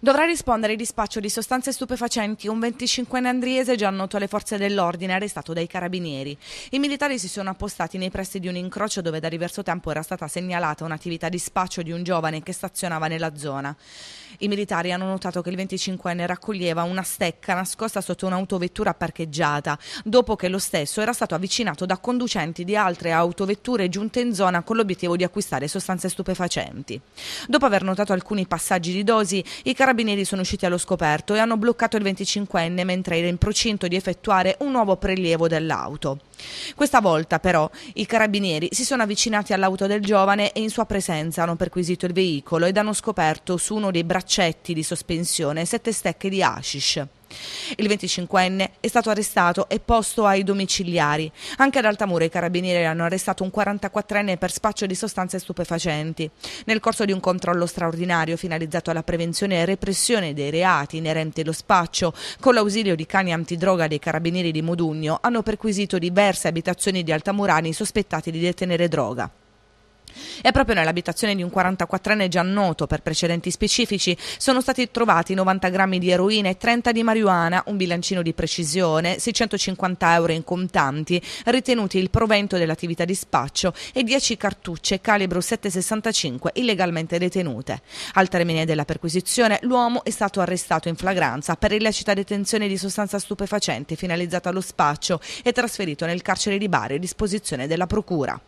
Dovrà rispondere di spaccio di sostanze stupefacenti un 25enne andriese già noto alle forze dell'ordine, arrestato dai carabinieri. I militari si sono appostati nei pressi di un incrocio dove da diverso tempo era stata segnalata un'attività di spaccio di un giovane che stazionava nella zona. I militari hanno notato che il 25enne raccoglieva una stecca nascosta sotto un'autovettura parcheggiata, dopo che lo stesso era stato avvicinato da conducenti di altre autovetture giunte in zona con l'obiettivo di acquistare sostanze stupefacenti. Dopo aver notato alcuni passaggi di dosi, i carabinieri carabinieri sono usciti allo scoperto e hanno bloccato il 25enne mentre era in procinto di effettuare un nuovo prelievo dell'auto. Questa volta però i carabinieri si sono avvicinati all'auto del giovane e in sua presenza hanno perquisito il veicolo ed hanno scoperto su uno dei braccetti di sospensione sette stecche di hashish. Il 25enne è stato arrestato e posto ai domiciliari. Anche ad Altamura i carabinieri hanno arrestato un 44enne per spaccio di sostanze stupefacenti. Nel corso di un controllo straordinario finalizzato alla prevenzione e repressione dei reati inerenti allo spaccio, con l'ausilio di cani antidroga dei carabinieri di Modugno, hanno perquisito diverse abitazioni di altamurani sospettati di detenere droga. E proprio nell'abitazione di un 44enne già noto per precedenti specifici sono stati trovati 90 grammi di eroina e 30 di marijuana, un bilancino di precisione, 650 euro in contanti, ritenuti il provento dell'attività di spaccio e 10 cartucce calibro 7,65 illegalmente detenute. Al termine della perquisizione l'uomo è stato arrestato in flagranza per illecita detenzione di sostanza stupefacente finalizzata allo spaccio e trasferito nel carcere di Bari a disposizione della Procura.